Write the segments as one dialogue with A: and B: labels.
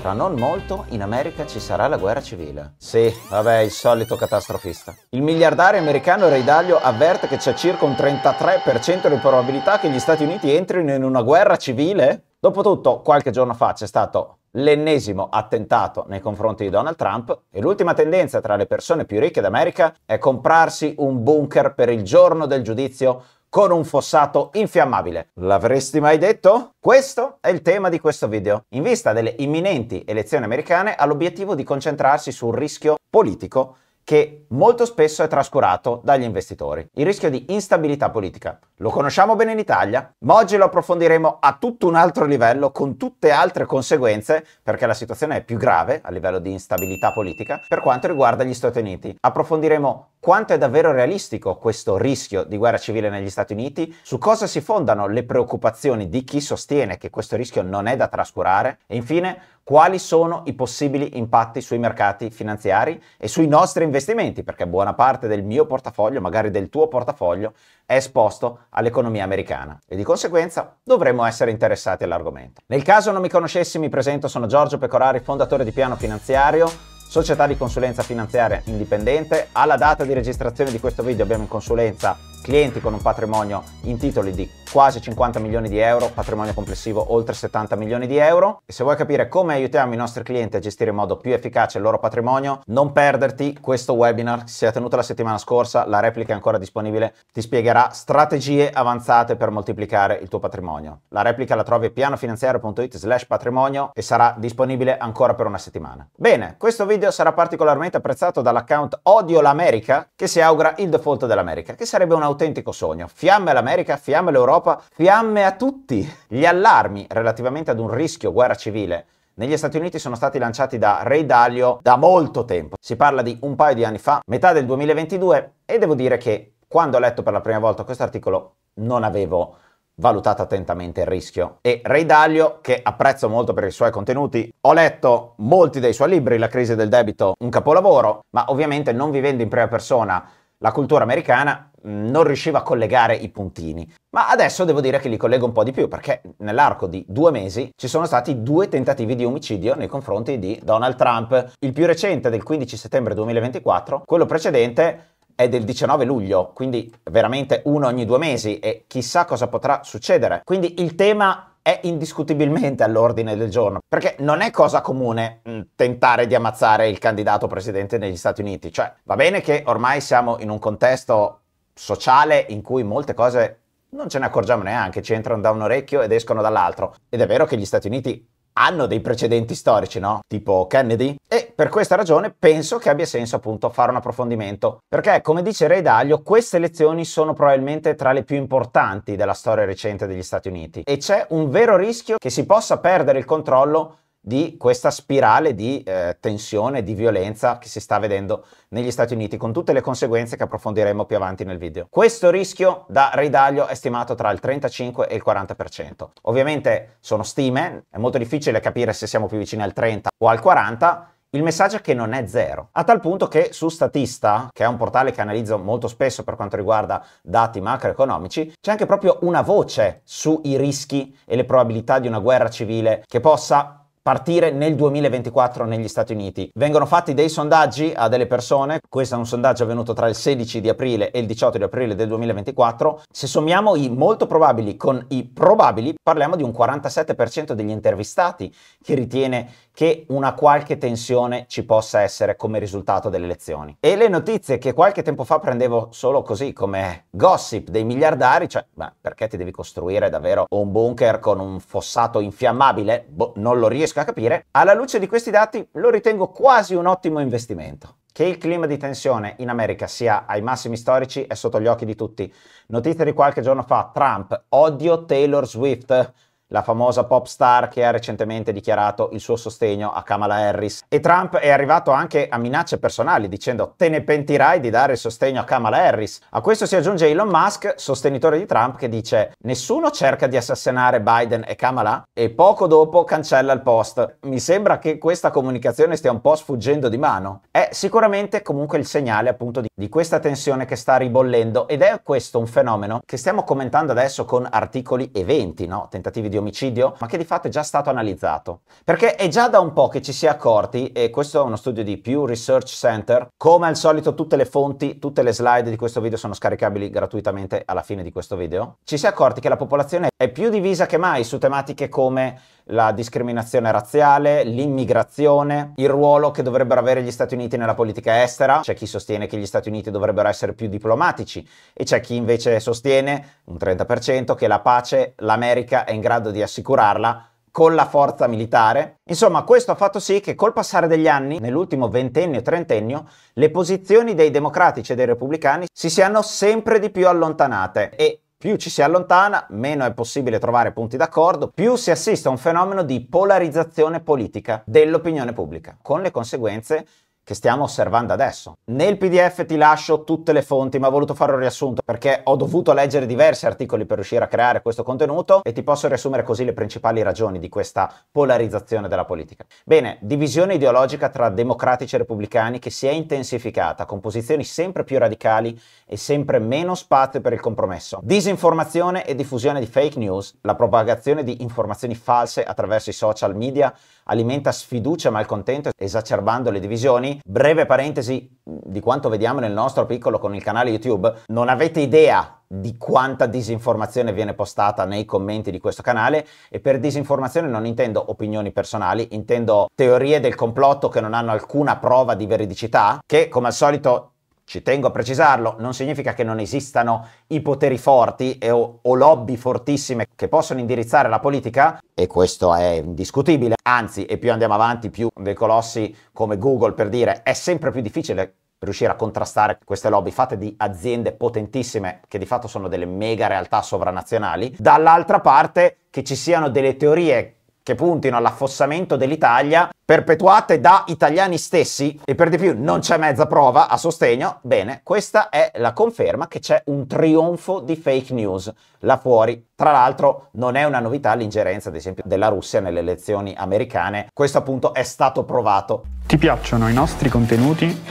A: Tra non molto in America ci sarà la guerra civile. Sì, vabbè, il solito catastrofista. Il miliardario americano Ray Dalio avverte che c'è circa un 33% di probabilità che gli Stati Uniti entrino in una guerra civile? Dopotutto, qualche giorno fa c'è stato l'ennesimo attentato nei confronti di Donald Trump e l'ultima tendenza tra le persone più ricche d'America è comprarsi un bunker per il giorno del giudizio con un fossato infiammabile. L'avresti mai detto? Questo è il tema di questo video. In vista delle imminenti elezioni americane ha l'obiettivo di concentrarsi sul rischio politico che molto spesso è trascurato dagli investitori. Il rischio di instabilità politica. Lo conosciamo bene in Italia, ma oggi lo approfondiremo a tutto un altro livello, con tutte altre conseguenze, perché la situazione è più grave a livello di instabilità politica per quanto riguarda gli Stati Uniti. Approfondiremo quanto è davvero realistico questo rischio di guerra civile negli Stati Uniti? Su cosa si fondano le preoccupazioni di chi sostiene che questo rischio non è da trascurare? E infine, quali sono i possibili impatti sui mercati finanziari e sui nostri investimenti? Perché buona parte del mio portafoglio, magari del tuo portafoglio, è esposto all'economia americana e di conseguenza dovremmo essere interessati all'argomento. Nel caso non mi conoscessi, mi presento, sono Giorgio Pecorari, fondatore di Piano Finanziario società di consulenza finanziaria indipendente. Alla data di registrazione di questo video abbiamo in consulenza clienti con un patrimonio in titoli di quasi 50 milioni di euro, patrimonio complessivo oltre 70 milioni di euro. E se vuoi capire come aiutiamo i nostri clienti a gestire in modo più efficace il loro patrimonio, non perderti questo webinar si è tenuto la settimana scorsa, la replica è ancora disponibile, ti spiegherà strategie avanzate per moltiplicare il tuo patrimonio. La replica la trovi pianofinanziario.it slash patrimonio e sarà disponibile ancora per una settimana. Bene, questo video sarà particolarmente apprezzato dall'account Odio l'America che si augura il default dell'America, che sarebbe una autentico sogno. Fiamme all'America, fiamme all'Europa, fiamme a tutti. Gli allarmi relativamente ad un rischio guerra civile negli Stati Uniti sono stati lanciati da Ray Dalio da molto tempo. Si parla di un paio di anni fa, metà del 2022, e devo dire che quando ho letto per la prima volta questo articolo non avevo valutato attentamente il rischio. E Ray Dalio, che apprezzo molto per i suoi contenuti, ho letto molti dei suoi libri, La crisi del debito, un capolavoro, ma ovviamente non vivendo in prima persona la cultura americana mm, non riusciva a collegare i puntini. Ma adesso devo dire che li collego un po' di più perché nell'arco di due mesi ci sono stati due tentativi di omicidio nei confronti di Donald Trump, il più recente del 15 settembre 2024, quello precedente è del 19 luglio, quindi veramente uno ogni due mesi e chissà cosa potrà succedere. Quindi il tema è indiscutibilmente all'ordine del giorno, perché non è cosa comune mh, mm, tentare di ammazzare il candidato presidente negli Stati Uniti, cioè va bene che ormai siamo in un contesto sociale in cui molte cose non ce ne accorgiamo neanche, ci entrano da un orecchio ed escono dall'altro, ed è vero che gli Stati Uniti hanno dei precedenti storici, no? Tipo Kennedy, per questa ragione penso che abbia senso appunto fare un approfondimento, perché come dice Ray Dalio queste elezioni sono probabilmente tra le più importanti della storia recente degli Stati Uniti e c'è un vero rischio che si possa perdere il controllo di questa spirale di eh, tensione, di violenza che si sta vedendo negli Stati Uniti, con tutte le conseguenze che approfondiremo più avanti nel video. Questo rischio da ridaglio è stimato tra il 35 e il 40%. Ovviamente sono stime, è molto difficile capire se siamo più vicini al 30 o al 40%, il messaggio è che non è zero, a tal punto che su Statista, che è un portale che analizzo molto spesso per quanto riguarda dati macroeconomici, c'è anche proprio una voce sui rischi e le probabilità di una guerra civile che possa partire nel 2024 negli Stati Uniti. Vengono fatti dei sondaggi a delle persone, questo è un sondaggio avvenuto tra il 16 di aprile e il 18 di aprile del 2024, se sommiamo i molto probabili con i probabili parliamo di un 47% degli intervistati che ritiene che una qualche tensione ci possa essere come risultato delle elezioni. E le notizie che qualche tempo fa prendevo solo così come gossip dei miliardari, cioè beh, perché ti devi costruire davvero un bunker con un fossato infiammabile? Boh, non lo riesco riesco a capire, alla luce di questi dati lo ritengo quasi un ottimo investimento. Che il clima di tensione in America sia ai massimi storici è sotto gli occhi di tutti. Notizie di qualche giorno fa, Trump, odio Taylor Swift, la famosa pop star che ha recentemente dichiarato il suo sostegno a Kamala Harris. E Trump è arrivato anche a minacce personali dicendo te ne pentirai di dare il sostegno a Kamala Harris. A questo si aggiunge Elon Musk, sostenitore di Trump, che dice nessuno cerca di assassinare Biden e Kamala e poco dopo cancella il post. Mi sembra che questa comunicazione stia un po' sfuggendo di mano. È sicuramente comunque il segnale appunto di, di questa tensione che sta ribollendo ed è questo un fenomeno che stiamo commentando adesso con articoli e eventi, no? Tentativi di omicidio, ma che di fatto è già stato analizzato. Perché è già da un po' che ci si è accorti, e questo è uno studio di Pew Research Center, come al solito tutte le fonti, tutte le slide di questo video sono scaricabili gratuitamente alla fine di questo video, ci si è accorti che la popolazione è più divisa che mai su tematiche come la discriminazione razziale, l'immigrazione, il ruolo che dovrebbero avere gli Stati Uniti nella politica estera. C'è chi sostiene che gli Stati Uniti dovrebbero essere più diplomatici e c'è chi invece sostiene, un 30%, che la pace l'America è in grado di assicurarla con la forza militare. Insomma, questo ha fatto sì che col passare degli anni, nell'ultimo ventennio, trentennio, le posizioni dei democratici e dei repubblicani si siano sempre di più allontanate e più ci si allontana, meno è possibile trovare punti d'accordo, più si assiste a un fenomeno di polarizzazione politica dell'opinione pubblica, con le conseguenze che stiamo osservando adesso. Nel PDF ti lascio tutte le fonti, ma ho voluto fare un riassunto perché ho dovuto leggere diversi articoli per riuscire a creare questo contenuto e ti posso riassumere così le principali ragioni di questa polarizzazione della politica. Bene, divisione ideologica tra democratici e repubblicani che si è intensificata con posizioni sempre più radicali e sempre meno spazio per il compromesso. Disinformazione e diffusione di fake news, la propagazione di informazioni false attraverso i social media alimenta sfiducia e malcontento esacerbando le divisioni Breve parentesi di quanto vediamo nel nostro piccolo con il canale YouTube. Non avete idea di quanta disinformazione viene postata nei commenti di questo canale e per disinformazione non intendo opinioni personali, intendo teorie del complotto che non hanno alcuna prova di veridicità, che come al solito ci tengo a precisarlo, non significa che non esistano i poteri forti e o, o, lobby fortissime che possono indirizzare la politica, e questo è indiscutibile, anzi, e più andiamo avanti, più dei colossi come Google, per dire, è sempre più difficile riuscire a contrastare queste lobby fatte di aziende potentissime che di fatto sono delle mega realtà sovranazionali, dall'altra parte che ci siano delle teorie che puntino all'affossamento dell'Italia, perpetuate da italiani stessi, e per di più non c'è mezza prova a sostegno, bene, questa è la conferma che c'è un trionfo di fake news là fuori. Tra l'altro non è una novità l'ingerenza, ad esempio, della Russia nelle elezioni americane, questo appunto è stato provato. Ti piacciono i nostri contenuti?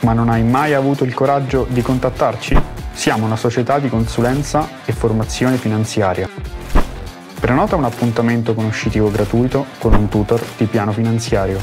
A: Ma non hai mai avuto il coraggio di contattarci? Siamo una società di consulenza e formazione finanziaria. Prenota un appuntamento conoscitivo gratuito con un tutor di piano finanziario.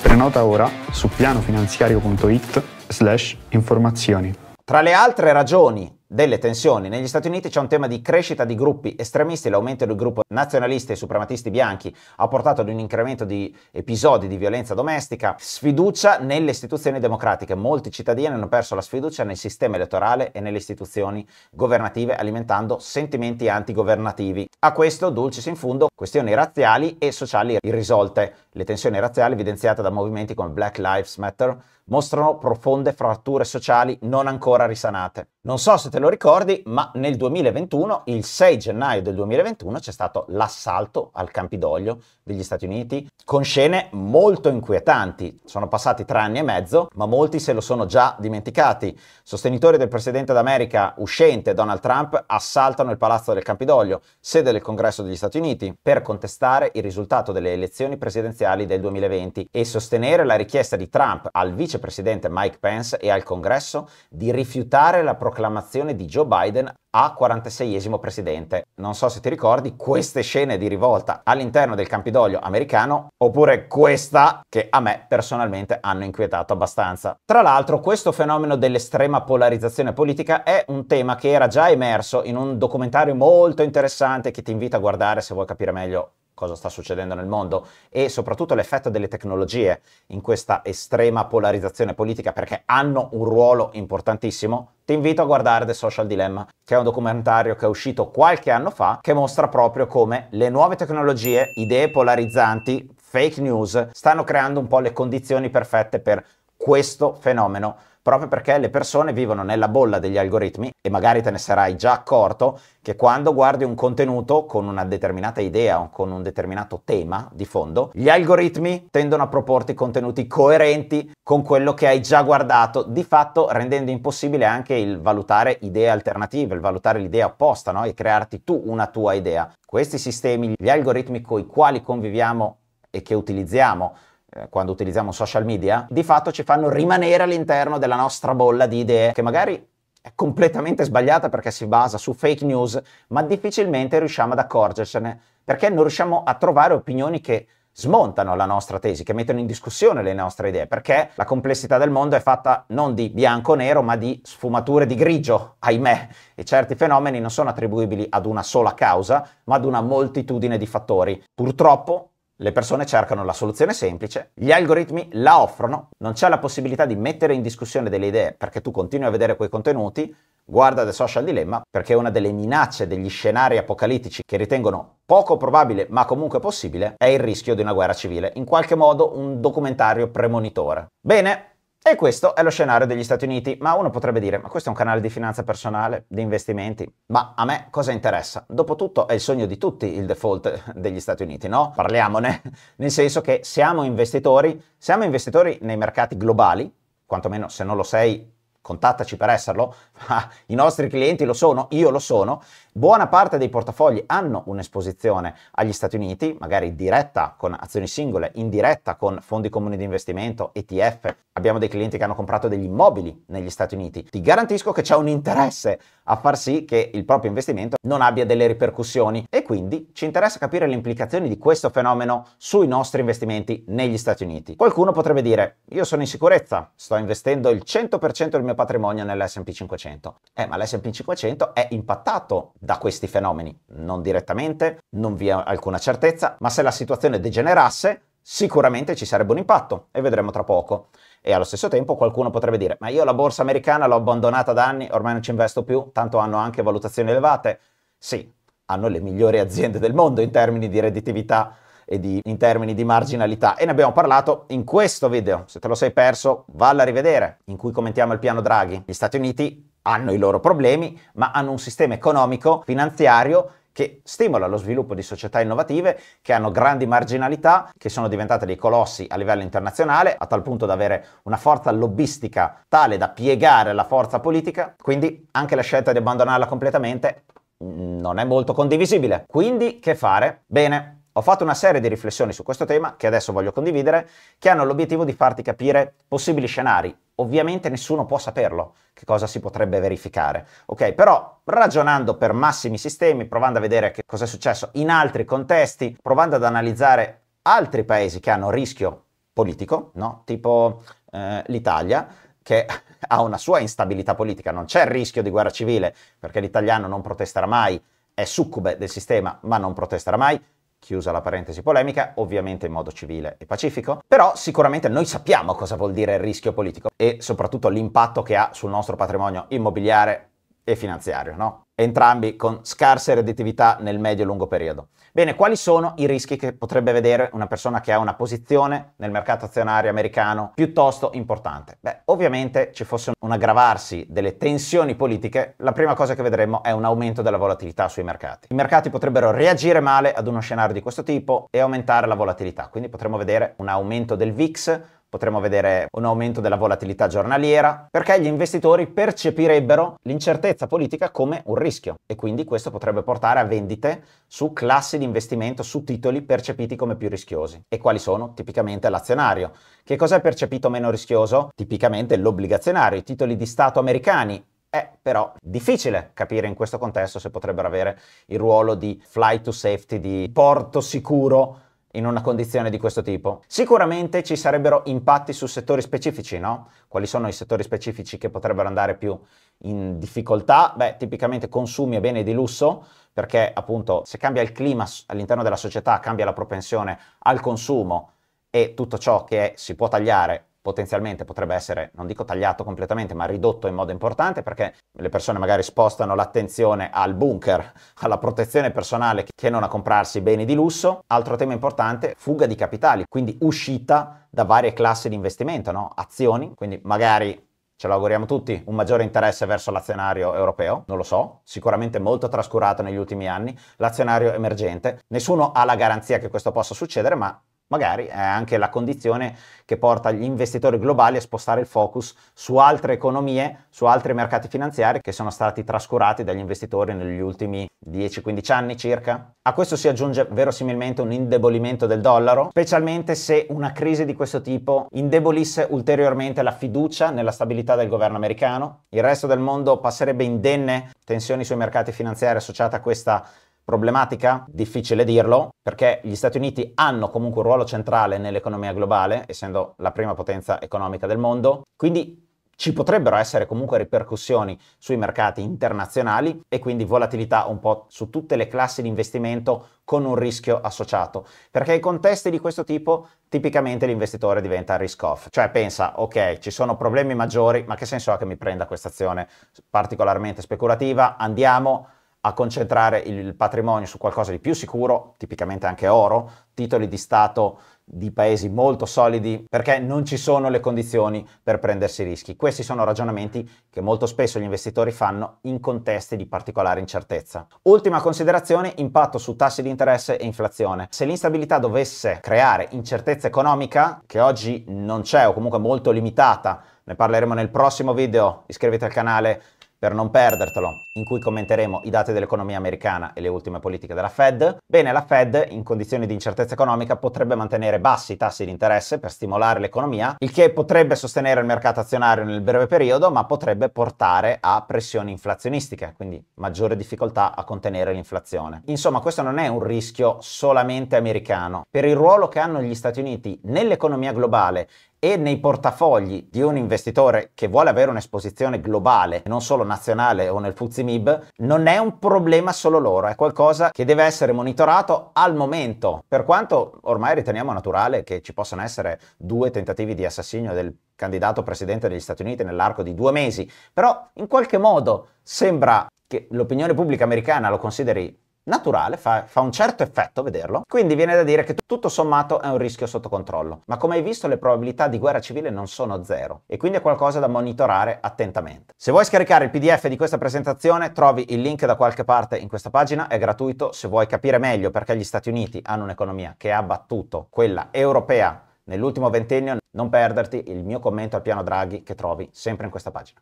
A: Prenota ora su pianofinanziario.it slash informazioni. Tra le altre ragioni delle tensioni negli Stati Uniti c'è un tema di crescita di gruppi estremisti, l'aumento del gruppo nazionalisti e suprematisti bianchi ha portato ad un incremento di episodi di violenza domestica, sfiducia nelle istituzioni democratiche, molti cittadini hanno perso la sfiducia nel sistema elettorale e nelle istituzioni governative alimentando sentimenti antigovernativi. A questo dulcis in fundo questioni razziali e sociali irrisolte, le tensioni razziali evidenziate da movimenti come Black Lives Matter mostrano profonde fratture sociali non ancora risanate. Non so se te lo ricordi, ma nel 2021, il 6 gennaio del 2021, c'è stato l'assalto al Campidoglio degli Stati Uniti con scene molto inquietanti. Sono passati tre anni e mezzo, ma molti se lo sono già dimenticati. Sostenitori del presidente d'America uscente Donald Trump assaltano il palazzo del Campidoglio, sede del Congresso degli Stati Uniti, per contestare il risultato delle elezioni presidenziali presidenziali del 2020 e sostenere la richiesta di Trump al vicepresidente Mike Pence e al Congresso di rifiutare la proclamazione di Joe Biden a 46esimo presidente. Non so se ti ricordi queste scene di rivolta all'interno del Campidoglio americano, oppure questa che a me personalmente hanno inquietato abbastanza. Tra l'altro, questo fenomeno dell'estrema polarizzazione politica è un tema che era già emerso in un documentario molto interessante che ti invito a guardare se vuoi capire meglio cosa sta succedendo nel mondo e soprattutto l'effetto delle tecnologie in questa estrema polarizzazione politica perché hanno un ruolo importantissimo, ti invito a guardare The Social Dilemma, che è un documentario che è uscito qualche anno fa che mostra proprio come le nuove tecnologie, idee polarizzanti, fake news stanno creando un po' le condizioni perfette per questo fenomeno proprio perché le persone vivono nella bolla degli algoritmi e magari te ne sarai già accorto che quando guardi un contenuto con una determinata idea o con un determinato tema di fondo, gli algoritmi tendono a proporti contenuti coerenti con quello che hai già guardato, di fatto rendendo impossibile anche il valutare idee alternative, il valutare l'idea opposta no? e crearti tu una tua idea. Questi sistemi, gli algoritmi con i quali conviviamo e che utilizziamo, eh, quando utilizziamo social media, di fatto ci fanno rimanere all'interno della nostra bolla di idee che magari è completamente sbagliata perché si basa su fake news, ma difficilmente riusciamo ad accorgersene perché non riusciamo a trovare opinioni che smontano la nostra tesi, che mettono in discussione le nostre idee, perché la complessità del mondo è fatta non di bianco o nero, ma di sfumature di grigio, ahimè, e certi fenomeni non sono attribuibili ad una sola causa, ma ad una moltitudine di fattori. Purtroppo le persone cercano la soluzione semplice, gli algoritmi la offrono, non c'è la possibilità di mettere in discussione delle idee perché tu continui a vedere quei contenuti, guarda The Social Dilemma perché una delle minacce degli scenari apocalittici che ritengono poco probabile ma comunque possibile è il rischio di una guerra civile, in qualche modo un documentario premonitore. Bene, e questo è lo scenario degli Stati Uniti, ma uno potrebbe dire, ma questo è un canale di finanza personale, di investimenti? Ma a me cosa interessa? Dopotutto è il sogno di tutti il default degli Stati Uniti, no? Parliamone, nel senso che siamo investitori, siamo investitori nei mercati globali, quantomeno se non lo sei contattaci per esserlo, ma i nostri clienti lo sono, io lo sono, Buona parte dei portafogli hanno un'esposizione agli Stati Uniti, magari diretta con azioni singole, indiretta con fondi comuni di investimento, ETF. Abbiamo dei clienti che hanno comprato degli immobili negli Stati Uniti. Ti garantisco che c'è un interesse a far sì che il proprio investimento non abbia delle ripercussioni e quindi ci interessa capire le implicazioni di questo fenomeno sui nostri investimenti negli Stati Uniti. Qualcuno potrebbe dire, io sono in sicurezza, sto investendo il 100% del mio patrimonio nell'S&P 500. Eh, ma l'S&P 500 è impattato da questi fenomeni. Non direttamente, non vi è alcuna certezza, ma se la situazione degenerasse, sicuramente ci sarebbe un impatto e vedremo tra poco. E allo stesso tempo qualcuno potrebbe dire, ma io la borsa americana l'ho abbandonata da anni, ormai non ci investo più, tanto hanno anche valutazioni elevate. Sì, hanno le migliori aziende del mondo in termini di redditività e di, in termini di marginalità e ne abbiamo parlato in questo video, se te lo sei perso valla a rivedere, in cui commentiamo il piano Draghi. Gli Stati Uniti hanno i loro problemi, ma hanno un sistema economico, finanziario che stimola lo sviluppo di società innovative che hanno grandi marginalità, che sono diventate dei colossi a livello internazionale, a tal punto da avere una forza lobbistica tale da piegare la forza politica, quindi anche la scelta di abbandonarla completamente mm, non è molto condivisibile. Quindi che fare? Bene, ho fatto una serie di riflessioni su questo tema che adesso voglio condividere, che hanno l'obiettivo di farti capire possibili scenari. Ovviamente nessuno può saperlo che cosa si potrebbe verificare, ok? Però ragionando per massimi sistemi, provando a vedere che cosa è successo in altri contesti, provando ad analizzare altri paesi che hanno rischio politico, no? Tipo eh, l'Italia, che ha una sua instabilità politica, non c'è il rischio di guerra civile perché l'italiano non protesterà mai, è succube del sistema ma non protesterà mai chiusa la parentesi polemica, ovviamente in modo civile e pacifico, però sicuramente noi sappiamo cosa vuol dire il rischio politico e soprattutto l'impatto che ha sul nostro patrimonio immobiliare e finanziario, no? entrambi con scarse redditività nel medio e lungo periodo. Bene, quali sono i rischi che potrebbe vedere una persona che ha una posizione nel mercato azionario americano piuttosto importante? Beh, ovviamente ci fosse un aggravarsi delle tensioni politiche, la prima cosa che vedremmo è un aumento della volatilità sui mercati. I mercati potrebbero reagire male ad uno scenario di questo tipo e aumentare la volatilità, quindi potremmo vedere un aumento del VIX potremmo vedere un aumento della volatilità giornaliera, perché gli investitori percepirebbero l'incertezza politica come un rischio e quindi questo potrebbe portare a vendite su classi di investimento, su titoli percepiti come più rischiosi. E quali sono? Tipicamente l'azionario. Che cos'è percepito meno rischioso? Tipicamente l'obbligazionario, i titoli di Stato americani è però difficile capire in questo contesto se potrebbero avere il ruolo di flight to safety, di porto sicuro in una condizione di questo tipo? Sicuramente ci sarebbero impatti su settori specifici, no? Quali sono i settori specifici che potrebbero andare più in difficoltà? Beh, tipicamente consumi e beni di lusso, perché appunto se cambia il clima all'interno della società, cambia la propensione al consumo e tutto ciò che si può tagliare potenzialmente potrebbe essere, non dico tagliato completamente, ma ridotto in modo importante perché le persone magari spostano l'attenzione al bunker, alla protezione personale che non a comprarsi beni di lusso. Altro tema importante, fuga di capitali, quindi uscita da varie classi di investimento, no? azioni, quindi magari ce lo auguriamo tutti, un maggiore interesse verso l'azionario europeo, non lo so, sicuramente molto trascurato negli ultimi anni, l'azionario emergente, nessuno ha la garanzia che questo possa succedere, ma Magari è anche la condizione che porta gli investitori globali a spostare il focus su altre economie, su altri mercati finanziari che sono stati trascurati dagli investitori negli ultimi 10-15 anni circa. A questo si aggiunge verosimilmente un indebolimento del dollaro, specialmente se una crisi di questo tipo indebolisse ulteriormente la fiducia nella stabilità del governo americano. Il resto del mondo passerebbe indenne tensioni sui mercati finanziari associate a questa Problematica? Difficile dirlo, perché gli Stati Uniti hanno comunque un ruolo centrale nell'economia globale, essendo la prima potenza economica del mondo, quindi ci potrebbero essere comunque ripercussioni sui mercati internazionali e quindi volatilità un po' su tutte le classi di investimento con un rischio associato, perché in contesti di questo tipo tipicamente l'investitore diventa risk off, cioè pensa ok ci sono problemi maggiori ma che senso ha che mi prenda questa azione particolarmente speculativa, andiamo a concentrare il patrimonio su qualcosa di più sicuro, tipicamente anche oro, titoli di Stato di paesi molto solidi perché non ci sono le condizioni per prendersi rischi. Questi sono ragionamenti che molto spesso gli investitori fanno in contesti di particolare incertezza. Ultima considerazione, impatto su tassi di interesse e inflazione. Se l'instabilità dovesse creare incertezza economica, che oggi non c'è o comunque molto limitata, ne parleremo nel prossimo video, iscriviti al canale per non perdertelo, in cui commenteremo i dati dell'economia americana e le ultime politiche della Fed. Bene, la Fed in condizioni di incertezza economica potrebbe mantenere bassi i tassi di interesse per stimolare l'economia, il che potrebbe sostenere il mercato azionario nel breve periodo, ma potrebbe portare a pressioni inflazionistiche, quindi maggiore difficoltà a contenere l'inflazione. Insomma, questo non è un rischio solamente americano. Per il ruolo che hanno gli Stati Uniti nell'economia globale e nei portafogli di un investitore che vuole avere un'esposizione globale, non solo nazionale o nel Fuzimib, non è un problema solo loro, è qualcosa che deve essere monitorato al momento, per quanto ormai riteniamo naturale che ci possano essere due tentativi di assassinio del candidato presidente degli Stati Uniti nell'arco di due mesi, però in qualche modo sembra che l'opinione pubblica americana lo consideri naturale, fa, fa, un certo effetto vederlo, quindi viene da dire che tutto sommato è un rischio sotto controllo, ma come hai visto le probabilità di guerra civile non sono zero e quindi è qualcosa da monitorare attentamente. Se vuoi scaricare il PDF di questa presentazione trovi il link da qualche parte in questa pagina, è gratuito, se vuoi capire meglio perché gli Stati Uniti hanno un'economia che ha battuto quella europea nell'ultimo ventennio, non perderti il mio commento al piano Draghi che trovi sempre in questa pagina.